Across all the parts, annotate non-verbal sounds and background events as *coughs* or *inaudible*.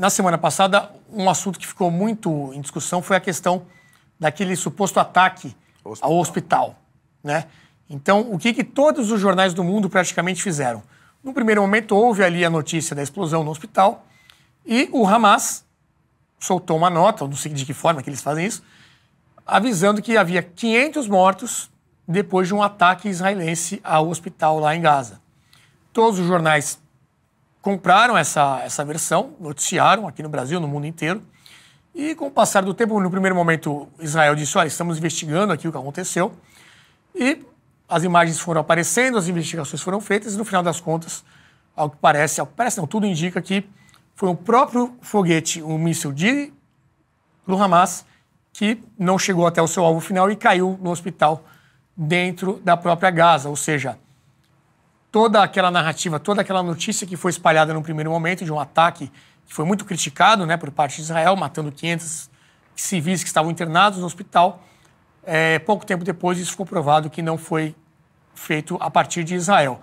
na semana passada, um assunto que ficou muito em discussão foi a questão daquele suposto ataque hospital. ao hospital, né? Então, o que, que todos os jornais do mundo praticamente fizeram? No primeiro momento, houve ali a notícia da explosão no hospital e o Hamas soltou uma nota, não sei de que forma que eles fazem isso, avisando que havia 500 mortos depois de um ataque israelense ao hospital lá em Gaza. Todos os jornais compraram essa, essa versão, noticiaram aqui no Brasil, no mundo inteiro. E com o passar do tempo, no primeiro momento, Israel disse: olha, estamos investigando aqui o que aconteceu. E as imagens foram aparecendo, as investigações foram feitas, e no final das contas, ao que parece, ao que parece não, tudo indica que foi o próprio foguete, um míssil de, do Hamas, que não chegou até o seu alvo final e caiu no hospital dentro da própria Gaza, ou seja, toda aquela narrativa, toda aquela notícia que foi espalhada no primeiro momento de um ataque que foi muito criticado né, por parte de Israel, matando 500 civis que estavam internados no hospital. É, pouco tempo depois, isso ficou provado que não foi feito a partir de Israel.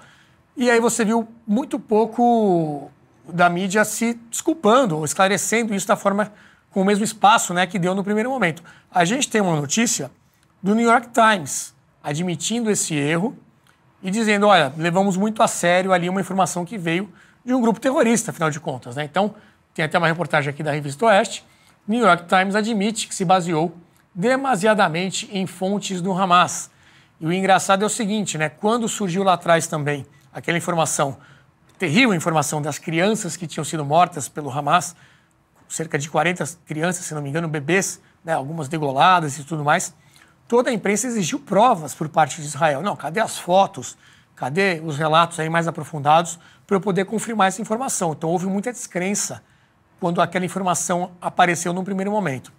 E aí você viu muito pouco da mídia se desculpando ou esclarecendo isso da forma com o mesmo espaço né, que deu no primeiro momento. A gente tem uma notícia do New York Times admitindo esse erro e dizendo: olha, levamos muito a sério ali uma informação que veio de um grupo terrorista, afinal de contas. Né? Então, tem até uma reportagem aqui da Revista Oeste. New York Times admite que se baseou demasiadamente em fontes do Hamas. E o engraçado é o seguinte, né? Quando surgiu lá atrás também aquela informação, terrível informação das crianças que tinham sido mortas pelo Hamas, cerca de 40 crianças, se não me engano, bebês, né? algumas degoladas e tudo mais toda a imprensa exigiu provas por parte de Israel. Não, cadê as fotos? Cadê os relatos aí mais aprofundados para eu poder confirmar essa informação? Então houve muita descrença quando aquela informação apareceu num primeiro momento.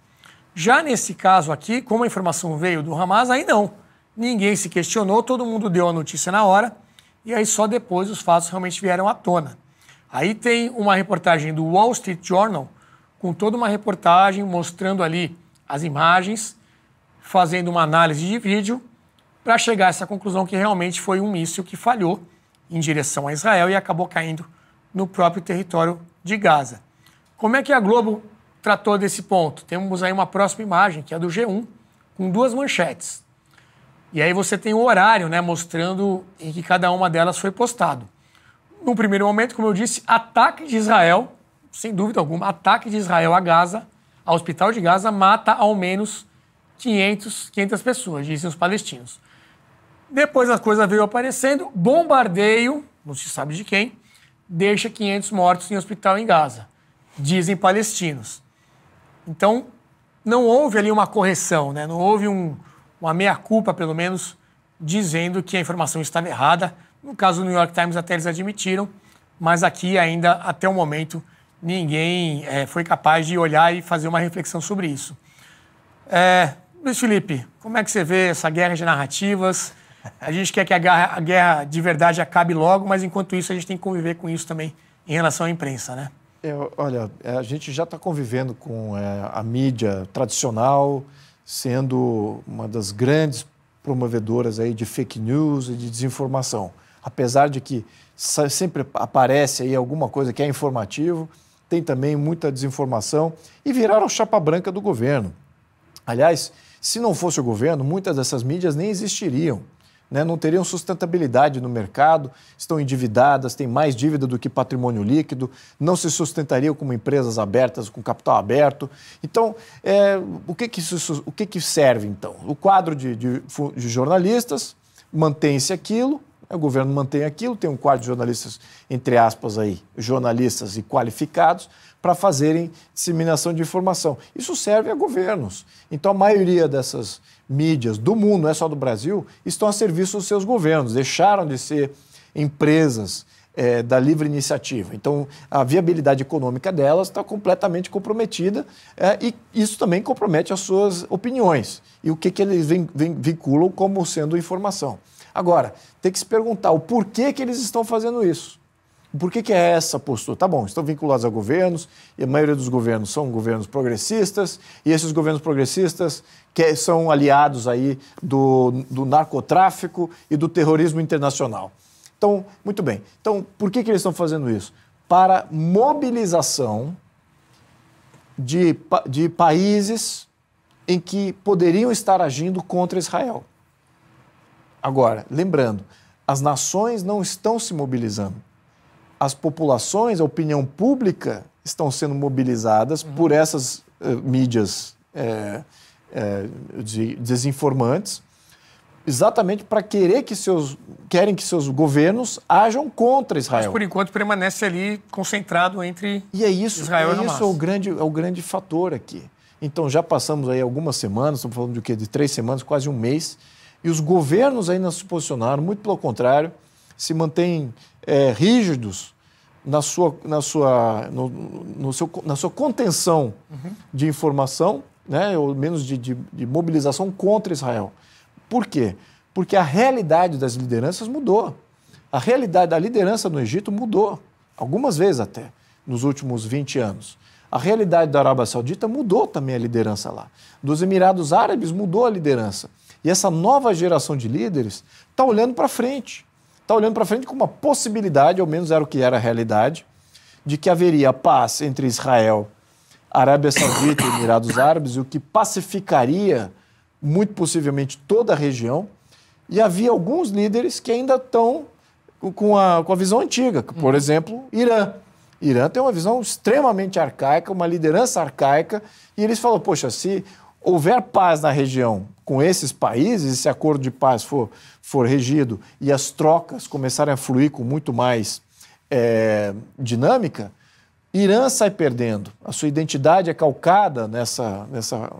Já nesse caso aqui, como a informação veio do Hamas, aí não. Ninguém se questionou, todo mundo deu a notícia na hora e aí só depois os fatos realmente vieram à tona. Aí tem uma reportagem do Wall Street Journal com toda uma reportagem mostrando ali as imagens fazendo uma análise de vídeo para chegar a essa conclusão que realmente foi um míssil que falhou em direção a Israel e acabou caindo no próprio território de Gaza. Como é que a Globo tratou desse ponto? Temos aí uma próxima imagem, que é do G1, com duas manchetes. E aí você tem o horário, né, mostrando em que cada uma delas foi postado. No primeiro momento, como eu disse, ataque de Israel, sem dúvida alguma, ataque de Israel a Gaza, ao hospital de Gaza, mata ao menos 500, 500 pessoas, dizem os palestinos. Depois a coisa veio aparecendo, bombardeio, não se sabe de quem, deixa 500 mortos em hospital em Gaza, dizem palestinos. Então, não houve ali uma correção, né? não houve um, uma meia-culpa, pelo menos, dizendo que a informação estava errada. No caso do New York Times, até eles admitiram, mas aqui ainda, até o momento, ninguém é, foi capaz de olhar e fazer uma reflexão sobre isso. É, Luiz Felipe, como é que você vê essa guerra de narrativas? A gente quer que a guerra, a guerra, de verdade acabe logo, mas enquanto isso a gente tem que conviver com isso também em relação à imprensa, né? É, olha, é, a gente já está convivendo com é, a mídia tradicional sendo uma das grandes promovedoras aí de fake news e de desinformação. Apesar de que sempre aparece aí alguma coisa que é informativo, tem também muita desinformação e viraram chapa branca do governo. Aliás, se não fosse o governo, muitas dessas mídias nem existiriam. Né? Não teriam sustentabilidade no mercado, estão endividadas, têm mais dívida do que patrimônio líquido, não se sustentariam como empresas abertas, com capital aberto. Então, é, o, que, que, o que, que serve então? O quadro de, de, de jornalistas mantém-se aquilo, o governo mantém aquilo, tem um quadro de jornalistas, entre aspas, aí, jornalistas e qualificados, para fazerem disseminação de informação. Isso serve a governos. Então, a maioria dessas mídias do mundo, não é só do Brasil, estão a serviço dos seus governos, deixaram de ser empresas é, da livre iniciativa. Então, a viabilidade econômica delas está completamente comprometida é, e isso também compromete as suas opiniões e o que, que eles vinculam como sendo informação. Agora, tem que se perguntar o porquê que eles estão fazendo isso. Por que, que é essa postura? Tá bom, estão vinculados a governos, e a maioria dos governos são governos progressistas, e esses governos progressistas que são aliados aí do, do narcotráfico e do terrorismo internacional. Então, muito bem. Então, por que, que eles estão fazendo isso? Para mobilização de, de países em que poderiam estar agindo contra Israel. Agora, lembrando, as nações não estão se mobilizando. As populações, a opinião pública, estão sendo mobilizadas uhum. por essas uh, mídias é, é, de, desinformantes, exatamente para querer que seus querem que seus governos ajam contra Israel. Mas por enquanto permanece ali concentrado entre e é isso, Israel é e Hamas. isso é o grande é o grande fator aqui. Então já passamos aí algumas semanas, estamos falando de quê? De três semanas, quase um mês e os governos ainda se posicionaram, muito pelo contrário, se mantêm é, rígidos na sua, na sua, no, no seu, na sua contenção uhum. de informação, né, ou menos de, de, de mobilização contra Israel. Por quê? Porque a realidade das lideranças mudou. A realidade da liderança no Egito mudou, algumas vezes até, nos últimos 20 anos. A realidade da Arábia Saudita mudou também a liderança lá. Dos Emirados Árabes mudou a liderança. E essa nova geração de líderes está olhando para frente. Está olhando para frente com uma possibilidade, ao menos era o que era a realidade, de que haveria paz entre Israel, Arábia Saudita e *coughs* Emirados Árabes, o que pacificaria muito possivelmente toda a região. E havia alguns líderes que ainda estão com a, com a visão antiga, por uhum. exemplo, Irã. Irã tem uma visão extremamente arcaica, uma liderança arcaica, e eles falam: poxa, se houver paz na região com esses países, esse acordo de paz for, for regido e as trocas começarem a fluir com muito mais é, dinâmica, Irã sai perdendo. A sua identidade é calcada nessa, nessa,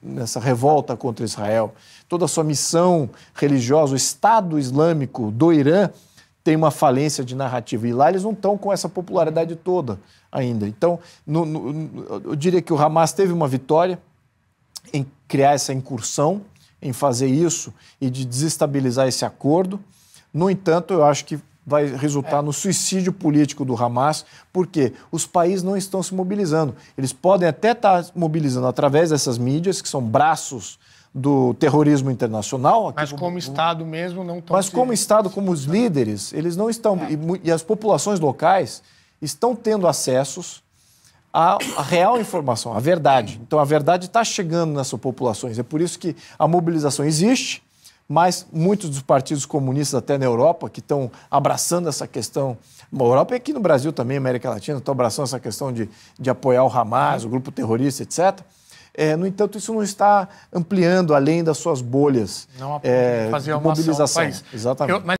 nessa revolta contra Israel. Toda a sua missão religiosa, o Estado Islâmico do Irã tem uma falência de narrativa. E lá eles não estão com essa popularidade toda ainda. Então, no, no, eu diria que o Hamas teve uma vitória, em criar essa incursão, em fazer isso e de desestabilizar esse acordo. No entanto, eu acho que vai resultar é. no suicídio político do Hamas, porque os países não estão se mobilizando. Eles podem até estar mobilizando através dessas mídias, que são braços do terrorismo internacional. Aqui, mas como, como Estado mesmo não estão. Mas como Estado, como os líderes, eles não estão. É. E, e, as populações locais estão tendo acessos a, a real informação, a verdade. Então, a verdade está chegando nessas populações. É por isso que a mobilização existe, mas muitos dos partidos comunistas, até na Europa, que estão abraçando essa questão, na Europa e aqui no Brasil também, América Latina, estão abraçando essa questão de, de apoiar o Hamas, o grupo terrorista, etc. É, no entanto, isso não está ampliando além das suas bolhas. Não é, fazer uma mobilização. Exatamente. Eu, mas...